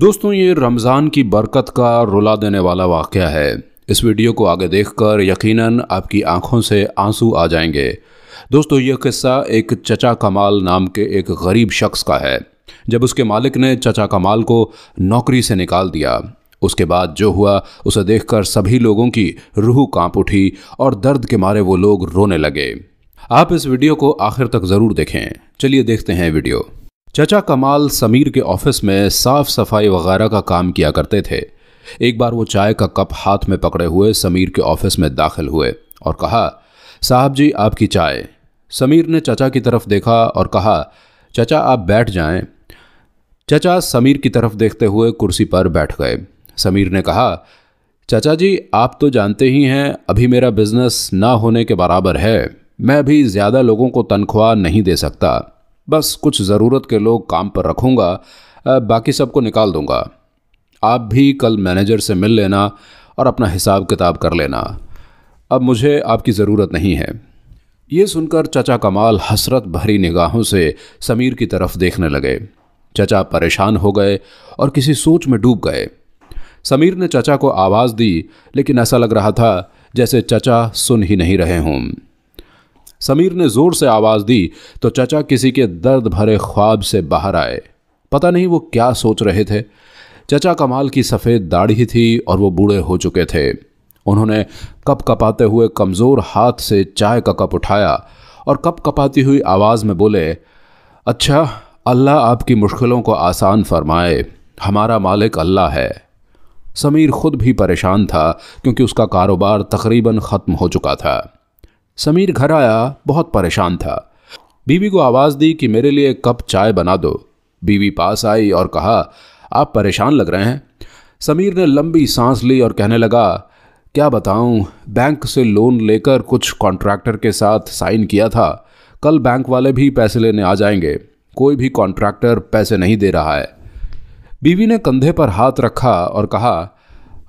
दोस्तों ये रमज़ान की बरकत का रुला देने वाला वाक़ है इस वीडियो को आगे देखकर यकीनन आपकी आंखों से आंसू आ जाएंगे दोस्तों यह किस्सा एक चचा कमाल नाम के एक गरीब शख्स का है जब उसके मालिक ने चचा कमाल को नौकरी से निकाल दिया उसके बाद जो हुआ उसे देखकर सभी लोगों की रूह कांप उठी और दर्द के मारे वो लोग रोने लगे आप इस वीडियो को आखिर तक ज़रूर देखें चलिए देखते हैं वीडियो चचा कमाल समीर के ऑफिस में साफ सफाई वगैरह का काम किया करते थे एक बार वो चाय का कप हाथ में पकड़े हुए समीर के ऑफिस में दाखिल हुए और कहा साहब जी आपकी चाय समीर ने चचा की तरफ देखा और कहा चचा आप बैठ जाएं। चचा समीर की तरफ देखते हुए कुर्सी पर बैठ गए समीर ने कहा चचा जी आप तो जानते ही हैं अभी मेरा बिजनेस ना होने के बराबर है मैं अभी ज़्यादा लोगों को तनख्वाह नहीं दे सकता बस कुछ ज़रूरत के लोग काम पर रखूँगा बाकी सबको निकाल दूँगा आप भी कल मैनेजर से मिल लेना और अपना हिसाब किताब कर लेना अब मुझे आपकी ज़रूरत नहीं है ये सुनकर चचा कमाल हसरत भरी निगाहों से समीर की तरफ देखने लगे चचा परेशान हो गए और किसी सोच में डूब गए समीर ने चचा को आवाज़ दी लेकिन ऐसा लग रहा था जैसे चचा सुन ही नहीं रहे हों समीर ने जोर से आवाज दी तो चचा किसी के दर्द भरे ख्वाब से बाहर आए पता नहीं वो क्या सोच रहे थे चचा कमाल की सफ़ेद दाढ़ी थी और वो बूढ़े हो चुके थे उन्होंने कप कपाते हुए कमज़ोर हाथ से चाय का कप उठाया और कप कपाती हुई आवाज़ में बोले अच्छा अल्लाह आपकी मुश्किलों को आसान फरमाए हमारा मालिक अल्लाह है समीर खुद भी परेशान था क्योंकि उसका कारोबार तकरीबन ख़त्म हो चुका था समीर घर आया बहुत परेशान था बीवी को आवाज़ दी कि मेरे लिए एक कप चाय बना दो बीवी पास आई और कहा आप परेशान लग रहे हैं समीर ने लंबी सांस ली और कहने लगा क्या बताऊं बैंक से लोन लेकर कुछ कॉन्ट्रैक्टर के साथ साइन किया था कल बैंक वाले भी पैसे लेने आ जाएंगे कोई भी कॉन्ट्रैक्टर पैसे नहीं दे रहा है बीवी ने कंधे पर हाथ रखा और कहा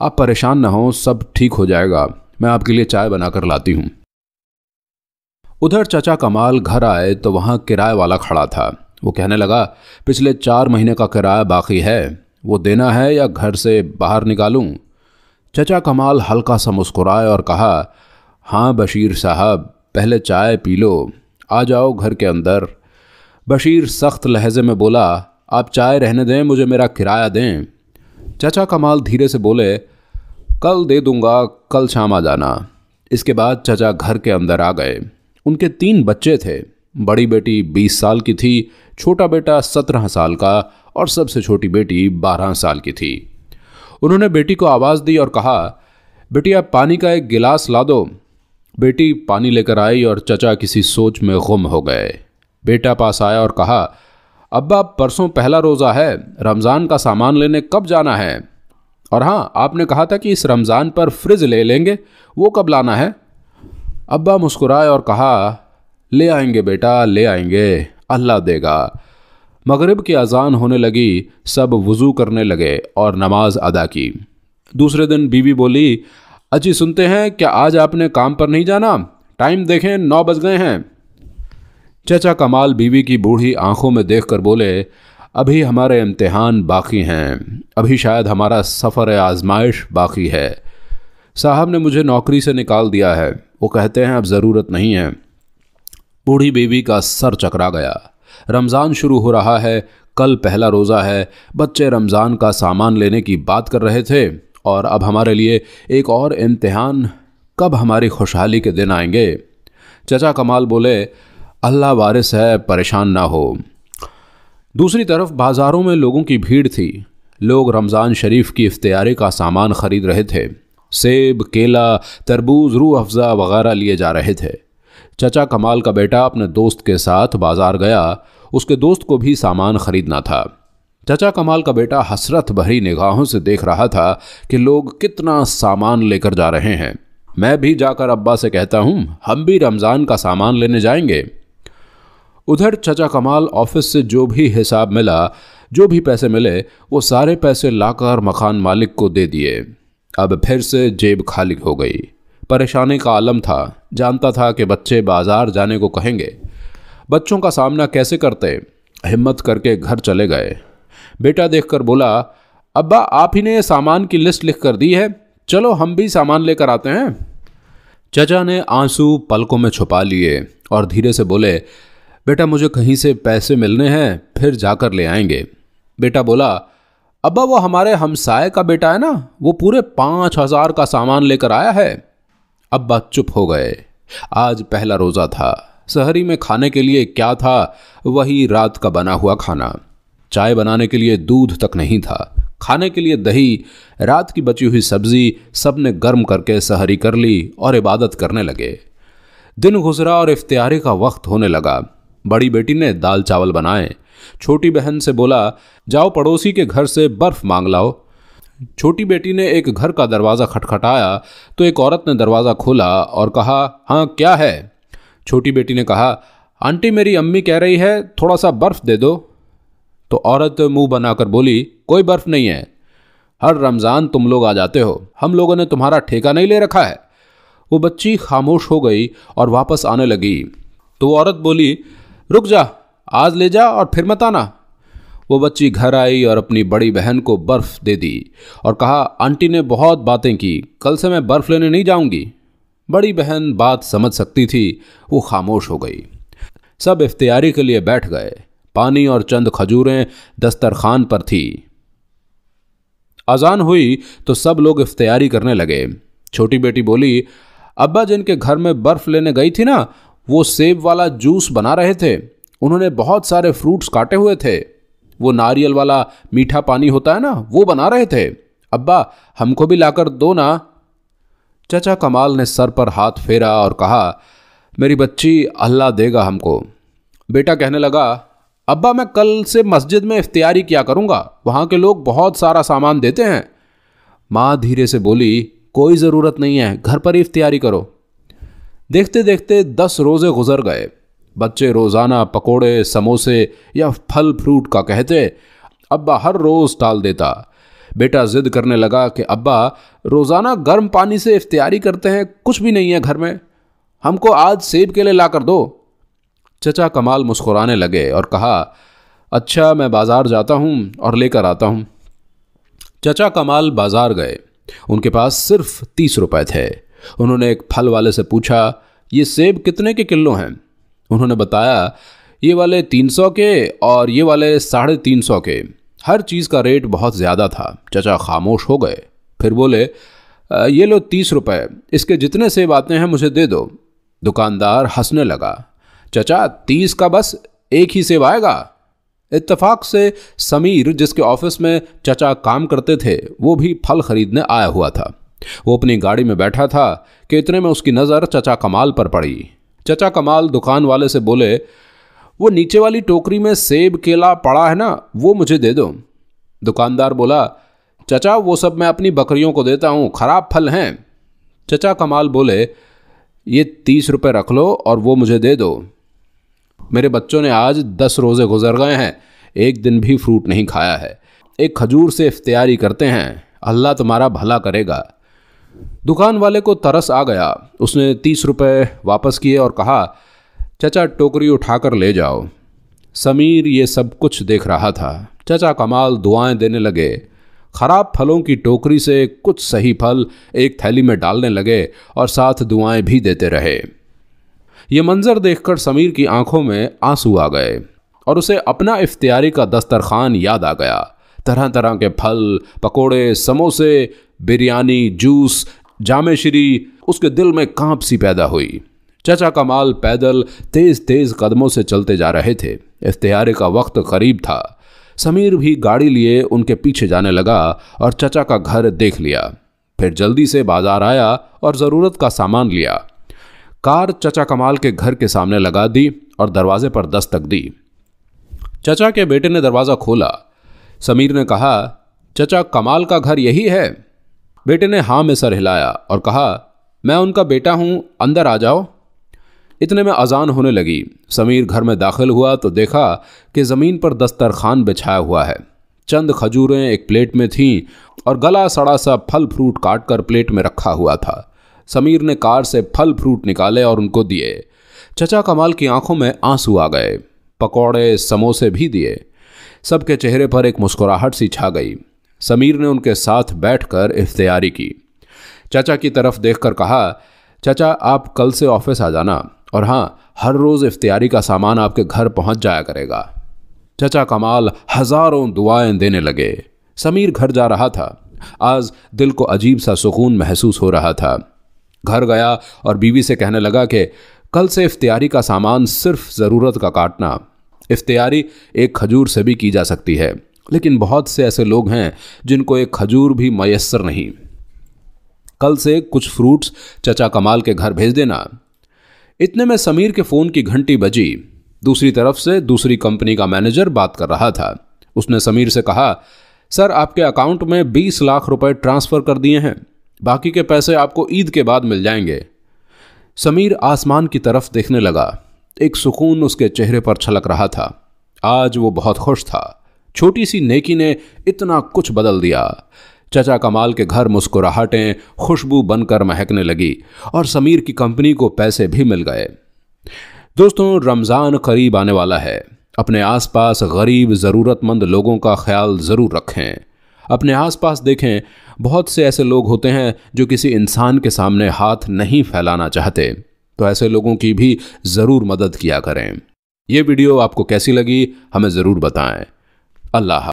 आप परेशान ना हो सब ठीक हो जाएगा मैं आपके लिए चाय बनाकर लाती हूँ उधर चचा कमाल घर आए तो वहाँ किराए वाला खड़ा था वो कहने लगा पिछले चार महीने का किराया बाकी है वो देना है या घर से बाहर निकालूं? चचा कमाल हल्का सा मुस्कुराए और कहा हाँ बशीर साहब पहले चाय पी लो आ जाओ घर के अंदर बशीर सख्त लहजे में बोला आप चाय रहने दें मुझे मेरा किराया दें चचा कमाल धीरे से बोले कल दे दूंगा कल शाम आ जाना इसके बाद चचा घर के अंदर आ गए उनके तीन बच्चे थे बड़ी बेटी बीस साल की थी छोटा बेटा सत्रह साल का और सबसे छोटी बेटी बारह साल की थी उन्होंने बेटी को आवाज़ दी और कहा बेटी आप पानी का एक गिलास ला दो बेटी पानी लेकर आई और चचा किसी सोच में गुम हो गए बेटा पास आया और कहा अब्बा परसों पहला रोज़ा है रमज़ान का सामान लेने कब जाना है और हाँ आपने कहा था कि इस रमज़ान पर फ्रिज ले लेंगे वो कब लाना है अब्बा मुस्कुराए और कहा ले आएंगे बेटा ले आएंगे अल्लाह देगा मगरिब की अजान होने लगी सब वज़ू करने लगे और नमाज अदा की दूसरे दिन बीवी बोली अजी सुनते हैं क्या आज आपने काम पर नहीं जाना टाइम देखें नौ बज गए हैं चचा कमाल बीवी की बूढ़ी आंखों में देख कर बोले अभी हमारे इम्तहान बाकी हैं अभी शायद हमारा सफ़र आजमाइश बाकी है साहब ने मुझे नौकरी से निकाल दिया है वो कहते हैं अब ज़रूरत नहीं है बूढ़ी बीवी का सर चकरा गया रमज़ान शुरू हो रहा है कल पहला रोज़ा है बच्चे रमज़ान का सामान लेने की बात कर रहे थे और अब हमारे लिए एक और इम्तिहान कब हमारी खुशहाली के दिन आएंगे चचा कमाल बोले अल्लाह वारिस है परेशान ना हो दूसरी तरफ बाज़ारों में लोगों की भीड़ थी लोग रमज़ान शरीफ की इफ्तारी का सामान ख़रीद रहे थे सेब केला तरबूज रूह अफजा वगैरह लिए जा रहे थे चचा कमाल का बेटा अपने दोस्त के साथ बाजार गया उसके दोस्त को भी सामान खरीदना था चचा कमाल का बेटा हसरत भरी निगाहों से देख रहा था कि लोग कितना सामान लेकर जा रहे हैं मैं भी जाकर अब्बा से कहता हूँ हम भी रमज़ान का सामान लेने जाएंगे उधर चचा कमाल ऑफिस से जो भी हिसाब मिला जो भी पैसे मिले वो सारे पैसे लाकर मकान मालिक को दे दिए अब फिर से जेब खाली हो गई परेशानी का आलम था जानता था कि बच्चे बाजार जाने को कहेंगे बच्चों का सामना कैसे करते हिम्मत करके घर चले गए बेटा देखकर बोला अब्बा आप ही ने सामान की लिस्ट लिख कर दी है चलो हम भी सामान लेकर आते हैं चचा ने आंसू पलकों में छुपा लिए और धीरे से बोले बेटा मुझे कहीं से पैसे मिलने हैं फिर जाकर ले आएंगे बेटा बोला अब वो हमारे हमसाय का बेटा है ना वो पूरे पाँच हजार का सामान लेकर आया है अब्बा चुप हो गए आज पहला रोज़ा था सहरी में खाने के लिए क्या था वही रात का बना हुआ खाना चाय बनाने के लिए दूध तक नहीं था खाने के लिए दही रात की बची हुई सब्जी सब ने गर्म करके सहरी कर ली और इबादत करने लगे दिन गुजरा और इफ्तियारी का वक्त होने लगा बड़ी बेटी ने दाल चावल बनाए छोटी बहन से बोला जाओ पड़ोसी के घर से बर्फ मांग लाओ छोटी बेटी ने एक घर का दरवाज़ा खटखटाया तो एक औरत ने दरवाज़ा खोला और कहा हाँ क्या है छोटी बेटी ने कहा आंटी मेरी अम्मी कह रही है थोड़ा सा बर्फ़ दे दो तो औरत मुंह बनाकर बोली कोई बर्फ नहीं है हर रमज़ान तुम लोग आ जाते हो हम लोगों ने तुम्हारा ठेका नहीं ले रखा है वो बच्ची खामोश हो गई और वापस आने लगी तो औरत बोली रुक जा आज ले जा और फिर मत आना वो बच्ची घर आई और अपनी बड़ी बहन को बर्फ़ दे दी और कहा आंटी ने बहुत बातें की कल से मैं बर्फ़ लेने नहीं जाऊंगी बड़ी बहन बात समझ सकती थी वो खामोश हो गई सब इफ्तियारी के लिए बैठ गए पानी और चंद खजूरें दस्तरखान पर थी अजान हुई तो सब लोग इफ्तियारी करने लगे छोटी बेटी बोली अब्बा जिनके घर में बर्फ़ लेने गई थी ना वो सेब वाला जूस बना रहे थे उन्होंने बहुत सारे फ्रूट्स काटे हुए थे वो नारियल वाला मीठा पानी होता है ना वो बना रहे थे अब्बा हमको भी लाकर दो ना चचा कमाल ने सर पर हाथ फेरा और कहा मेरी बच्ची अल्लाह देगा हमको बेटा कहने लगा अब्बा मैं कल से मस्जिद में इफ्तियारी किया करूँगा वहाँ के लोग बहुत सारा सामान देते हैं माँ धीरे से बोली कोई ज़रूरत नहीं है घर पर ही इफ्तियारी करो देखते देखते दस रोज़े गुजर गए बच्चे रोज़ाना पकोड़े समोसे या फल फ्रूट का कहते अब्बा हर रोज़ टाल देता बेटा ज़िद करने लगा कि अब्बा रोज़ाना गर्म पानी से इफ्तियारी करते हैं कुछ भी नहीं है घर में हमको आज सेब केले ला कर दो चचा कमाल मुस्कुराने लगे और कहा अच्छा मैं बाज़ार जाता हूँ और लेकर आता हूँ चचा कमाल बाज़ार गए उनके पास सिर्फ तीस रुपए थे उन्होंने एक फल वाले से पूछा ये सेब कितने के किलो हैं उन्होंने बताया ये वाले 300 के और ये वाले साढ़े तीन सौ के हर चीज़ का रेट बहुत ज़्यादा था चचा खामोश हो गए फिर बोले ये लो तीस रुपये इसके जितने सेब आते हैं मुझे दे दो दुकानदार हंसने लगा चचा तीस का बस एक ही सेब आएगा इतफ़ाक से समीर जिसके ऑफिस में चचा काम करते थे वो भी फल खरीदने आया हुआ था वो अपनी गाड़ी में बैठा था कि इतने में उसकी नज़र चचा कमाल पर पड़ी चचा कमाल दुकान वाले से बोले वो नीचे वाली टोकरी में सेब केला पड़ा है ना वो मुझे दे दो दुकानदार बोला चचा वो सब मैं अपनी बकरियों को देता हूँ खराब फल हैं चचा कमाल बोले ये तीस रुपये रख लो और वो मुझे दे दो मेरे बच्चों ने आज दस रोज़े गुजर गए हैं एक दिन भी फ्रूट नहीं खाया है एक खजूर से इफ्तियारी करते हैं अल्लाह तुम्हारा भला करेगा दुकान वाले को तरस आ गया उसने तीस रुपए वापस किए और कहा चचा टोकरी उठाकर ले जाओ समीर ये सब कुछ देख रहा था चचा कमाल दुआएं देने लगे खराब फलों की टोकरी से कुछ सही फल एक थैली में डालने लगे और साथ दुआएं भी देते रहे ये मंजर देखकर समीर की आंखों में आंसू आ गए और उसे अपना इफ्तियारी का दस्तरखान याद आ गया तरह तरह के फल पकोड़े समोसे बिरयानी जूस जामे श्री उसके दिल में कांप सी पैदा हुई चचा कमाल पैदल तेज तेज कदमों से चलते जा रहे थे इश्तेहारे का वक्त करीब था समीर भी गाड़ी लिए उनके पीछे जाने लगा और चचा का घर देख लिया फिर जल्दी से बाजार आया और ज़रूरत का सामान लिया कार चचा कमाल के घर के सामने लगा दी और दरवाजे पर दस्तक दी चचा के बेटे ने दरवाज़ा खोला समीर ने कहा चचा कमाल का घर यही है बेटे ने हाँ में सर हिलाया और कहा मैं उनका बेटा हूँ अंदर आ जाओ इतने में अजान होने लगी समीर घर में दाखिल हुआ तो देखा कि ज़मीन पर दस्तरखान बिछाया हुआ है चंद खजूरें एक प्लेट में थीं और गला सड़ा सा फल फ्रूट काट कर प्लेट में रखा हुआ था समीर ने कार से फल फ्रूट निकाले और उनको दिए चचा कमाल की आंखों में आंसू आ गए पकौड़े समोसे भी दिए सबके चेहरे पर एक मुस्कुराहट सी छा गई समीर ने उनके साथ बैठकर इफ्तियारी की चाचा की तरफ देखकर कहा चाचा आप कल से ऑफिस आ जाना और हाँ हर रोज़ इफ्तियारी का सामान आपके घर पहुंच जाया करेगा चचा कमाल हज़ारों दुआएं देने लगे समीर घर जा रहा था आज दिल को अजीब सा सुकून महसूस हो रहा था घर गया और बीवी से कहने लगा कि कल से इफ्तियारी का सामान सिर्फ ज़रूरत का काटना इफ्तियारी एक खजूर से भी की जा सकती है लेकिन बहुत से ऐसे लोग हैं जिनको एक खजूर भी मयसर नहीं कल से कुछ फ्रूट्स चचा कमाल के घर भेज देना इतने में समीर के फ़ोन की घंटी बजी दूसरी तरफ से दूसरी कंपनी का मैनेजर बात कर रहा था उसने समीर से कहा सर आपके अकाउंट में बीस लाख रुपए ट्रांसफ़र कर दिए हैं बाकी के पैसे आपको ईद के बाद मिल जाएंगे समीर आसमान की तरफ देखने लगा एक सुकून उसके चेहरे पर छलक रहा था आज वो बहुत खुश था छोटी सी नेकी ने इतना कुछ बदल दिया चचा कमाल के घर मुस्कुराहटें खुशबू बनकर महकने लगी और समीर की कंपनी को पैसे भी मिल गए दोस्तों रमज़ान करीब आने वाला है अपने आसपास गरीब ज़रूरतमंद लोगों का ख्याल ज़रूर रखें अपने आसपास देखें बहुत से ऐसे लोग होते हैं जो किसी इंसान के सामने हाथ नहीं फैलाना चाहते तो ऐसे लोगों की भी ज़रूर मदद किया करें यह वीडियो आपको कैसी लगी हमें ज़रूर बताएं अल्लाह